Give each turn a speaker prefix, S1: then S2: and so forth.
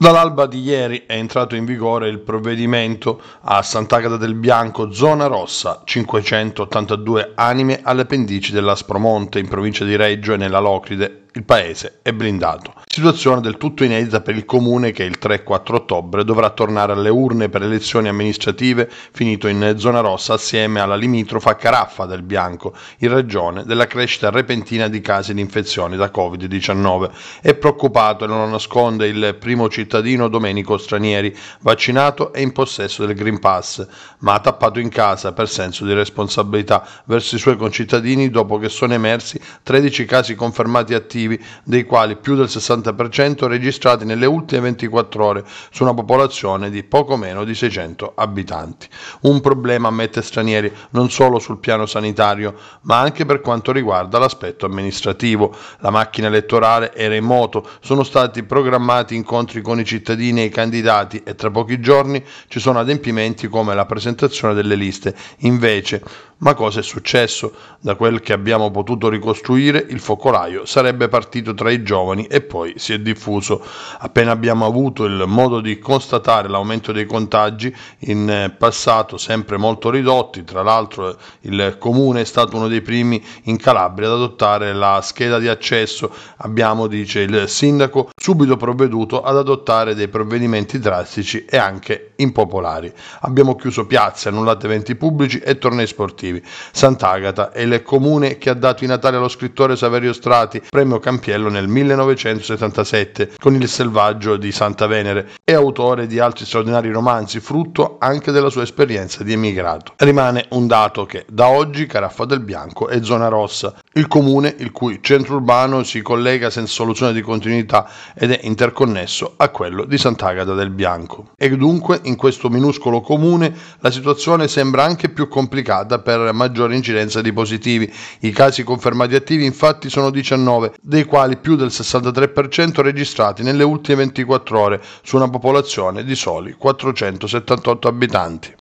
S1: Dall'alba di ieri è entrato in vigore il provvedimento a Sant'Agata del Bianco, zona rossa, 582 anime alle pendici dell'Aspromonte in provincia di Reggio e nella Locride il paese è blindato. Situazione del tutto inedita per il comune che il 3-4 ottobre dovrà tornare alle urne per elezioni amministrative finito in zona rossa assieme alla limitrofa Caraffa del Bianco in ragione della crescita repentina di casi di infezioni da Covid-19. È preoccupato e non lo nasconde il primo cittadino Domenico Stranieri, vaccinato e in possesso del Green Pass, ma tappato in casa per senso di responsabilità verso i suoi concittadini dopo che sono emersi 13 casi confermati attivi positivi, dei quali più del 60% registrati nelle ultime 24 ore su una popolazione di poco meno di 600 abitanti. Un problema ammette stranieri non solo sul piano sanitario, ma anche per quanto riguarda l'aspetto amministrativo. La macchina elettorale è in sono stati programmati incontri con i cittadini e i candidati e tra pochi giorni ci sono adempimenti come la presentazione delle liste. Invece, ma cosa è successo? Da quel che abbiamo potuto ricostruire, il focolaio sarebbe partito tra i giovani e poi si è diffuso. Appena abbiamo avuto il modo di constatare l'aumento dei contagi in eh, passato sempre molto ridotti, tra l'altro eh, il comune è stato uno dei primi in Calabria ad adottare la scheda di accesso, abbiamo, dice il sindaco, subito provveduto ad adottare dei provvedimenti drastici e anche impopolari. Abbiamo chiuso piazze, annullato eventi pubblici e tornei sportivi. Sant'Agata è il comune che ha dato i Natali allo scrittore Saverio Strati, premio Campiello nel 1977, con il selvaggio di Santa Venere, e autore di altri straordinari romanzi, frutto anche della sua esperienza di emigrato. Rimane un dato che da oggi Caraffa del Bianco è zona rossa, il comune il cui centro urbano si collega senza soluzione di continuità ed è interconnesso a quello di Sant'Agata del Bianco. E dunque in questo minuscolo comune la situazione sembra anche più complicata per maggiore incidenza di positivi. I casi confermati attivi infatti sono 19, dei quali più del 63% registrati nelle ultime 24 ore su una popolazione di soli 478 abitanti.